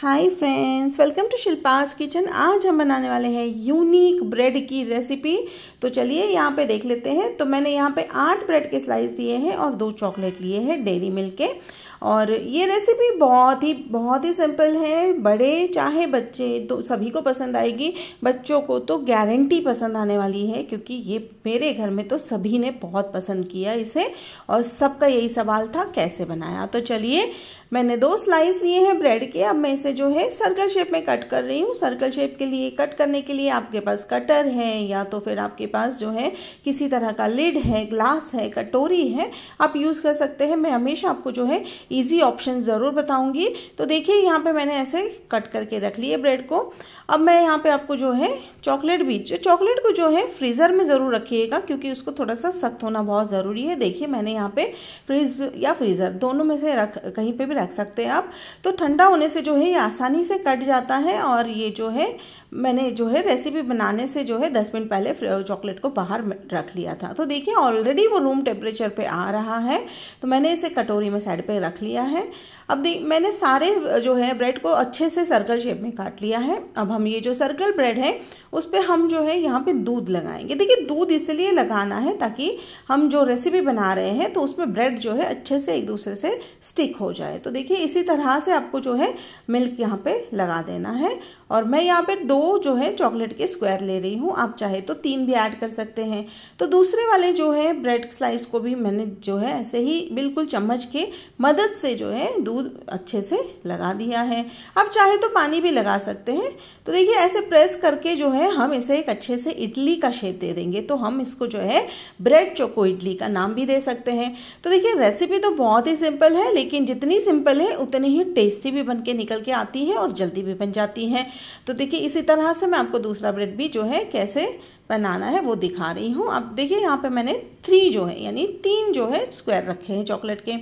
hi friends welcome to Shilpa's kitchen आज हम बनाने वाले हैं यूनिक ब्रेड की रेसिपी तो चलिए यहाँ पे देख लेते हैं तो मैंने यहाँ पे आठ ब्रेड के स्लाइस दिए हैं और दो चॉकलेट लिए हैं डेरी मिल्क के और ये रेसिपी बहुत ही बहुत ही सिंपल है बड़े चाहे बच्चे तो सभी को पसंद आएगी बच्चों को तो गारंटी पसंद आने वाली है क्योंकि ये मेरे घर में तो सभी ने बहुत पसंद किया इसे और सबका यही सवाल था कैसे बनाया तो चलिए मैंने दो स्लाइस लिए हैं ब्रेड के अब मैं इसे जो है सर्कल शेप में कट कर रही हूँ सर्कल शेप के लिए कट करने के लिए आपके पास कटर है या तो फिर आपके पास जो है किसी तरह का लिड है ग्लास है कटोरी है आप यूज़ कर सकते हैं मैं हमेशा आपको जो है ईजी ऑप्शन ज़रूर बताऊँगी तो देखिए यहाँ पर मैंने ऐसे कट करके रख लिए ब्रेड को अब मैं यहाँ पे आपको जो है चॉकलेट भी चॉकलेट को जो है फ्रीज़र में ज़रूर रखिएगा क्योंकि उसको थोड़ा सा सख्त होना बहुत ज़रूरी है देखिए मैंने यहाँ पे फ्रीज या फ्रीज़र दोनों में से रख कहीं पे भी रख सकते हैं आप तो ठंडा होने से जो है आसानी से कट जाता है और ये जो है मैंने जो है रेसिपी बनाने से जो है दस मिनट पहले चॉकलेट को बाहर रख लिया था तो देखिए ऑलरेडी वो रूम टेम्परेचर पे आ रहा है तो मैंने इसे कटोरी में साइड पे रख लिया है अब देख मैंने सारे जो है ब्रेड को अच्छे से सर्कल शेप में काट लिया है अब हम ये जो सर्कल ब्रेड है उस पर हम जो है यहाँ पे दूध लगाएंगे देखिए दूध इसलिए लगाना है ताकि हम जो रेसिपी बना रहे हैं तो उसमें ब्रेड जो है अच्छे से एक दूसरे से स्टिक हो जाए तो देखिए इसी तरह से आपको जो है मिल्क यहाँ पे लगा देना है और मैं यहाँ पे दो जो है चॉकलेट के स्क्वायर ले रही हूँ आप चाहे तो तीन भी ऐड कर सकते हैं तो दूसरे वाले जो है ब्रेड स्लाइस को भी मैंने जो है ऐसे ही बिल्कुल चम्मच के मदद से जो है दूध अच्छे से लगा दिया है आप चाहे तो पानी भी लगा सकते हैं तो देखिए ऐसे प्रेस करके जो है हम इसे एक अच्छे से इडली का शेप दे देंगे तो हम इसको जो है ब्रेड चोको इडली का नाम भी दे सकते हैं तो देखिए रेसिपी तो बहुत ही सिंपल है लेकिन जितनी सिंपल है उतनी ही टेस्टी भी बन के निकल के आती है और जल्दी भी बन जाती है तो देखिए इसी तरह से मैं आपको दूसरा ब्रेड भी जो है कैसे बनाना है वो दिखा रही हूँ अब देखिए यहाँ पे मैंने थ्री जो है यानी तीन जो है स्क्वायर रखे हैं चॉकलेट के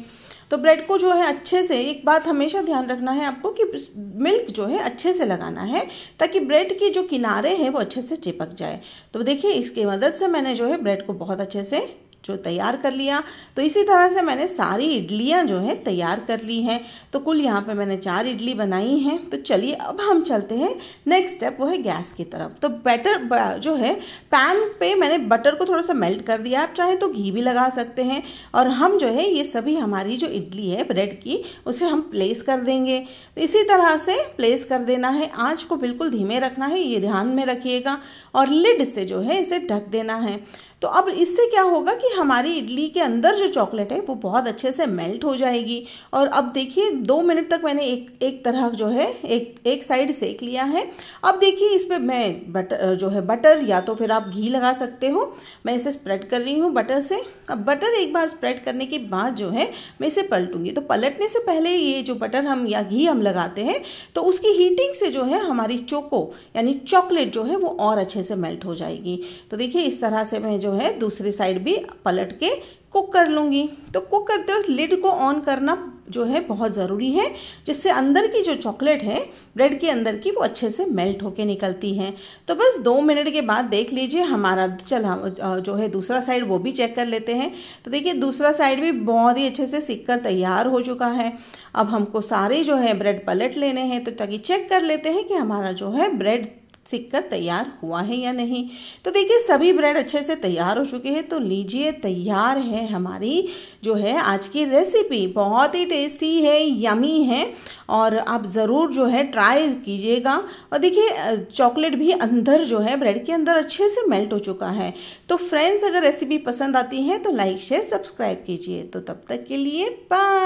तो ब्रेड को जो है अच्छे से एक बात हमेशा ध्यान रखना है आपको कि मिल्क जो है अच्छे से लगाना है ताकि ब्रेड के जो किनारे हैं वो अच्छे से चिपक जाए तो देखिए इसके मदद से मैंने जो है ब्रेड को बहुत अच्छे से जो तैयार कर लिया तो इसी तरह से मैंने सारी इडलियाँ जो है तैयार कर ली हैं तो कुल यहाँ पे मैंने चार इडली बनाई हैं तो चलिए अब हम चलते हैं नेक्स्ट स्टेप वो है गैस की तरफ तो बैटर जो है पैन पे मैंने बटर को थोड़ा सा मेल्ट कर दिया आप चाहे तो घी भी लगा सकते हैं और हम जो है ये सभी हमारी जो इडली है ब्रेड की उसे हम प्लेस कर देंगे तो इसी तरह से प्लेस कर देना है आँच को बिल्कुल धीमे रखना है ये ध्यान में रखिएगा और लिड से जो है इसे ढक देना है तो अब इससे क्या होगा कि हमारी इडली के अंदर जो चॉकलेट है वो बहुत अच्छे से मेल्ट हो जाएगी और अब देखिए दो मिनट तक मैंने एक एक तरह जो है एक एक साइड सेक लिया है अब देखिए इस पर मैं बटर जो है बटर या तो फिर आप घी लगा सकते हो मैं इसे स्प्रेड कर रही हूँ बटर से अब बटर एक बार स्प्रेड करने के बाद जो है मैं इसे पलटूंगी तो पलटने से पहले ये जो बटर हम या घी हम लगाते हैं तो उसकी हीटिंग से जो है हमारी चोको यानी चॉकलेट जो है वो और अच्छे से मेल्ट हो जाएगी तो देखिए इस तरह से मैं जो है दूसरी साइड भी पलट के कुक कर लूँगी तो कुक करते वक्त लिड को ऑन करना जो है बहुत ज़रूरी है जिससे अंदर की जो चॉकलेट है ब्रेड के अंदर की वो अच्छे से मेल्ट होके निकलती है तो बस दो मिनट के बाद देख लीजिए हमारा चल हम जो है दूसरा साइड वो भी चेक कर लेते हैं तो देखिए दूसरा साइड भी बहुत ही अच्छे से सीख कर तैयार हो चुका है अब हमको सारे जो है ब्रेड पलट लेने हैं तो ताकि चेक कर लेते हैं कि हमारा जो है ब्रेड सीख कर तैयार हुआ है या नहीं तो देखिए सभी ब्रेड अच्छे से तैयार हो चुके हैं तो लीजिए तैयार है हमारी जो है आज की रेसिपी बहुत ही टेस्टी है यमी है और आप ज़रूर जो है ट्राई कीजिएगा और देखिए चॉकलेट भी अंदर जो है ब्रेड के अंदर अच्छे से मेल्ट हो चुका है तो फ्रेंड्स अगर रेसिपी पसंद आती है तो लाइक शेयर सब्सक्राइब कीजिए तो तब तक के लिए बाय